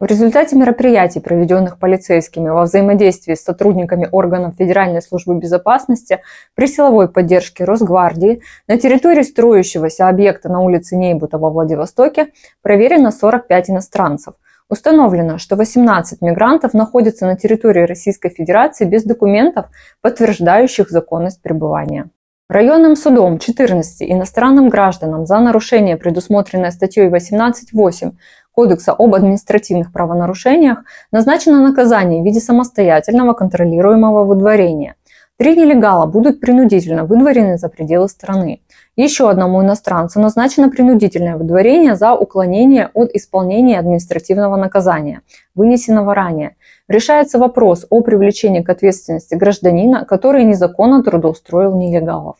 В результате мероприятий, проведенных полицейскими во взаимодействии с сотрудниками органов Федеральной службы безопасности при силовой поддержке Росгвардии, на территории строящегося объекта на улице Нейбута во Владивостоке проверено 45 иностранцев. Установлено, что 18 мигрантов находятся на территории Российской Федерации без документов, подтверждающих законность пребывания. Районным судом 14 иностранным гражданам за нарушение, предусмотренное статьей 18.8 Кодекса об административных правонарушениях назначено наказание в виде самостоятельного контролируемого выдворения. Три нелегала будут принудительно выдворены за пределы страны. Еще одному иностранцу назначено принудительное выдворение за уклонение от исполнения административного наказания, вынесенного ранее. Решается вопрос о привлечении к ответственности гражданина, который незаконно трудоустроил нелегалов.